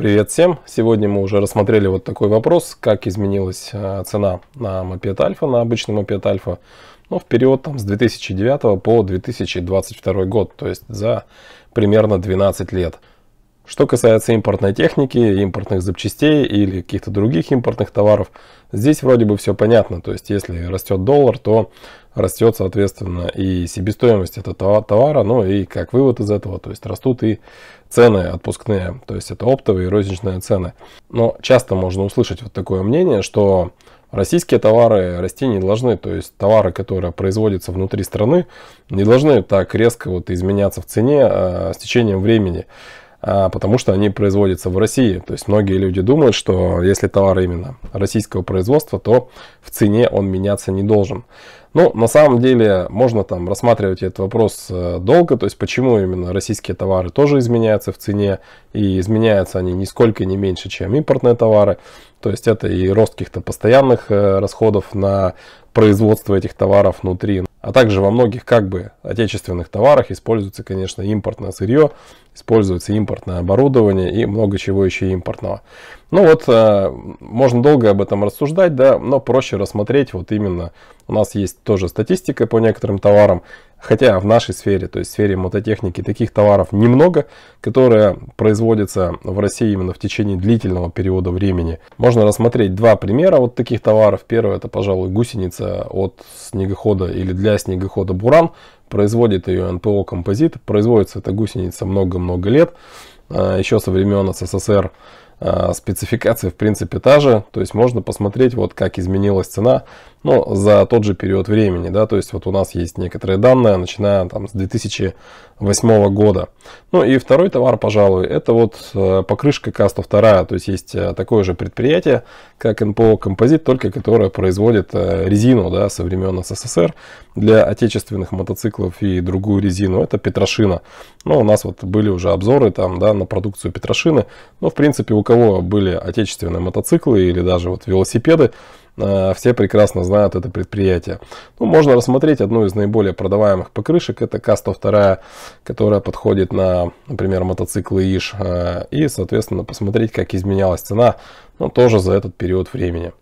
Привет всем! Сегодня мы уже рассмотрели вот такой вопрос, как изменилась а, цена на мопед Альфа, на обычный мопед Альфа, ну, в период там, с 2009 по 2022 год, то есть за примерно 12 лет. Что касается импортной техники, импортных запчастей или каких-то других импортных товаров, здесь вроде бы все понятно. То есть, если растет доллар, то растет, соответственно, и себестоимость этого товара, ну и как вывод из этого, то есть растут и цены отпускные, то есть это оптовые и розничные цены. Но часто можно услышать вот такое мнение, что российские товары расти не должны, то есть товары, которые производятся внутри страны, не должны так резко вот изменяться в цене а, с течением времени. А, потому что они производятся в России. То есть многие люди думают, что если товар именно российского производства, то в цене он меняться не должен. Ну, на самом деле, можно там рассматривать этот вопрос э, долго, то есть почему именно российские товары тоже изменяются в цене, и изменяются они нисколько не меньше, чем импортные товары. То есть это и рост каких-то постоянных э, расходов на производство этих товаров внутри. А также во многих как бы отечественных товарах используется, конечно, импортное сырье, используется импортное оборудование и много чего еще импортного. Ну вот, э, можно долго об этом рассуждать, да, но проще рассмотреть вот именно, у нас есть тоже статистика по некоторым товарам, хотя в нашей сфере, то есть в сфере мототехники, таких товаров немного, которые производятся в России именно в течение длительного периода времени. Можно рассмотреть два примера вот таких товаров. Первое, это, пожалуй, гусеница от снегохода или для снегохода «Буран», производит ее НПО «Композит», производится эта гусеница много-много лет, э, еще со времен СССР. А, спецификация, в принципе, та же. То есть можно посмотреть, вот как изменилась цена ну, за тот же период времени. Да? То есть вот у нас есть некоторые данные, начиная там, с 2008 года. Ну и второй товар, пожалуй, это вот э, покрышка К-102. То есть есть э, такое же предприятие, как НПО «Композит», только которое производит э, резину да, со времен СССР для отечественных мотоциклов и другую резину. Это Петрошина. Ну, у нас вот были уже обзоры там, да, на продукцию Петрошины. но ну, в принципе, у кого были отечественные мотоциклы или даже вот велосипеды, э, все прекрасно знают это предприятие. Ну, можно рассмотреть одну из наиболее продаваемых покрышек. Это К-102, которая подходит на, например, мотоциклы ИШ. Э, и, соответственно, посмотреть, как изменялась цена, ну, тоже за этот период времени.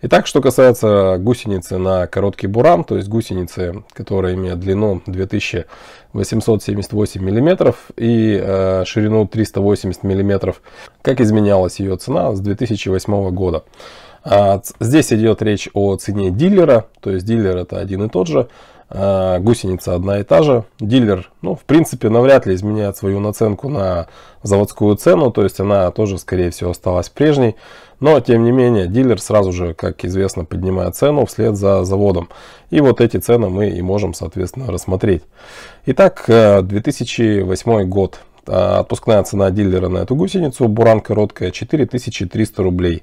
Итак, что касается гусеницы на короткий бурам, то есть гусеницы, которая имеет длину 2878 мм и э, ширину 380 мм, как изменялась ее цена с 2008 года. А, здесь идет речь о цене дилера, то есть дилер это один и тот же, Э, гусеница одна и та же. Дилер, ну, в принципе, навряд ли изменяет свою наценку на заводскую цену, то есть она тоже, скорее всего, осталась прежней. Но, тем не менее, дилер сразу же, как известно, поднимает цену вслед за заводом. И вот эти цены мы и можем, соответственно, рассмотреть. Итак, 2008 э, год. Э, отпускная цена дилера на эту гусеницу, буран короткая, 4300 рублей.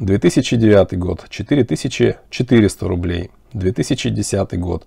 2009 год, 4400 рублей. 2010 год,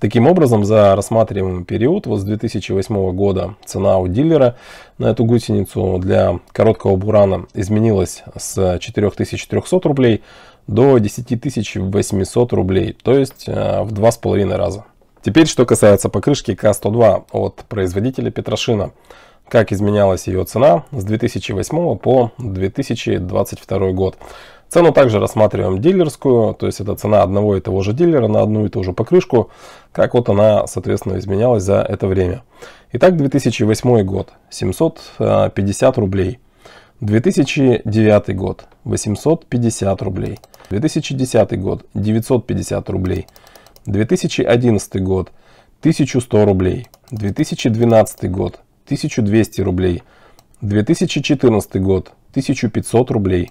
Таким образом, за рассматриваемый период, вот с 2008 года цена у дилера на эту гусеницу для короткого бурана изменилась с 4300 рублей до 10800 рублей, то есть э, в 2,5 раза. Теперь, что касается покрышки К102 от производителя Петрошина. Как изменялась ее цена с 2008 по 2022 год. Цену также рассматриваем дилерскую, то есть это цена одного и того же дилера на одну и ту же покрышку, как вот она, соответственно, изменялась за это время. Итак, 2008 год 750 рублей. 2009 год 850 рублей. 2010 год 950 рублей. 2011 год 1100 рублей. 2012 год 1200 рублей. 2014 год 1500 рублей.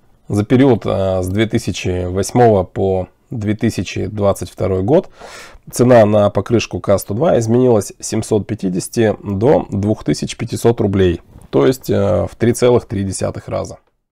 За период а, с 2008 по 2022 год цена на покрышку К102 изменилась с 750 до 2500 рублей, то есть э, в 3,3 раза.